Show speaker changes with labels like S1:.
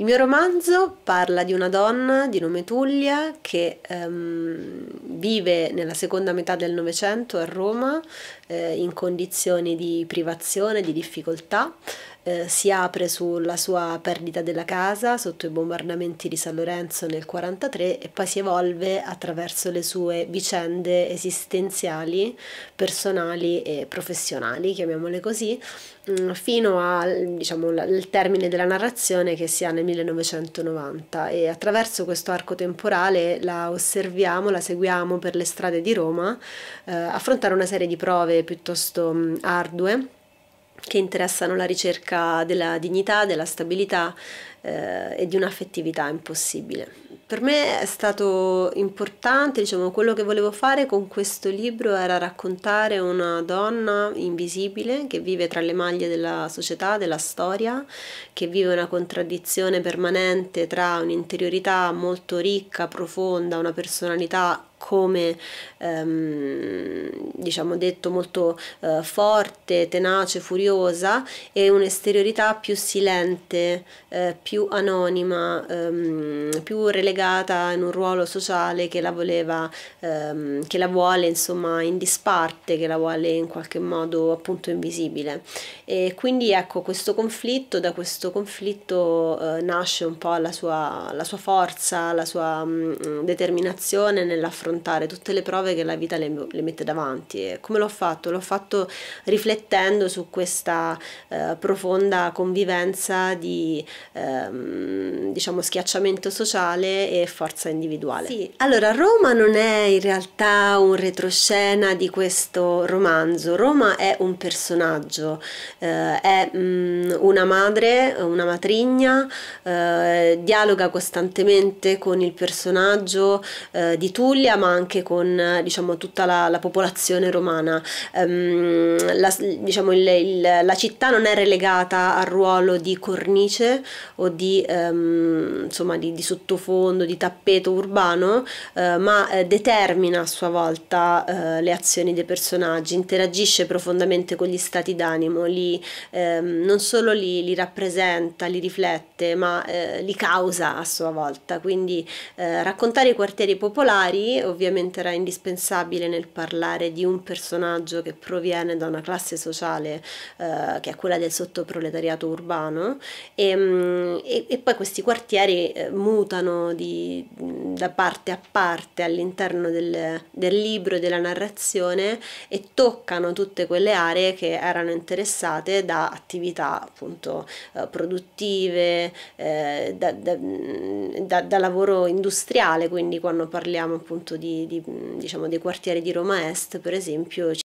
S1: Il mio romanzo parla di una donna di nome Tullia che ehm, vive nella seconda metà del Novecento a Roma eh, in condizioni di privazione, di difficoltà, eh, si apre sulla sua perdita della casa sotto i bombardamenti di San Lorenzo nel 1943 e poi si evolve attraverso le sue vicende esistenziali, personali e professionali, chiamiamole così, mm, fino al diciamo, termine della narrazione che si ha nel 1990 e attraverso questo arco temporale la osserviamo, la seguiamo per le strade di Roma, eh, affrontare una serie di prove piuttosto mm, ardue che interessano la ricerca della dignità, della stabilità eh, e di un'affettività impossibile. Per me è stato importante, diciamo, quello che volevo fare con questo libro era raccontare una donna invisibile che vive tra le maglie della società, della storia, che vive una contraddizione permanente tra un'interiorità molto ricca, profonda, una personalità come ehm, diciamo detto molto eh, forte, tenace, furiosa e un'esteriorità più silente, eh, più anonima, ehm, più relegata in un ruolo sociale che la voleva, ehm, che la vuole insomma in disparte, che la vuole in qualche modo appunto invisibile. E quindi ecco questo conflitto, da questo conflitto eh, nasce un po' la sua, la sua forza, la sua mh, mm, determinazione nell'affrontare affrontare tutte le prove che la vita le, le mette davanti. E come l'ho fatto? L'ho fatto riflettendo su questa eh, profonda convivenza di ehm, diciamo schiacciamento sociale e forza individuale. Sì. Allora, Roma non è in realtà un retroscena di questo romanzo, Roma è un personaggio, eh, è mh, mm, una madre, una matrigna, eh, dialoga costantemente con il personaggio eh, di Tullia, ma anche con diciamo, tutta la, la, popolazione romana. Um, la, diciamo, il, il, la, città non è relegata al ruolo di cornice o di, um, insomma, di, di sottofondo, di tappeto urbano, uh, ma uh, determina a sua volta uh, le azioni dei personaggi, interagisce profondamente con gli stati d'animo, li, um, non solo li, li, rappresenta, li riflette, ma li causa a sua volta. Quindi raccontare i quartieri popolari ovviamente era indispensabile nel parlare di un personaggio che proviene da una classe sociale eh, che è quella del sottoproletariato urbano e, mh, mm, e, e poi questi quartieri eh, mutano di, da parte a parte all'interno del, del libro e della narrazione e toccano tutte quelle aree che erano interessate da attività appunto eh, produttive, eh, da, da, mm, da, da lavoro industriale, quindi quando parliamo appunto di, di, diciamo, dei quartieri di Roma Est, per esempio,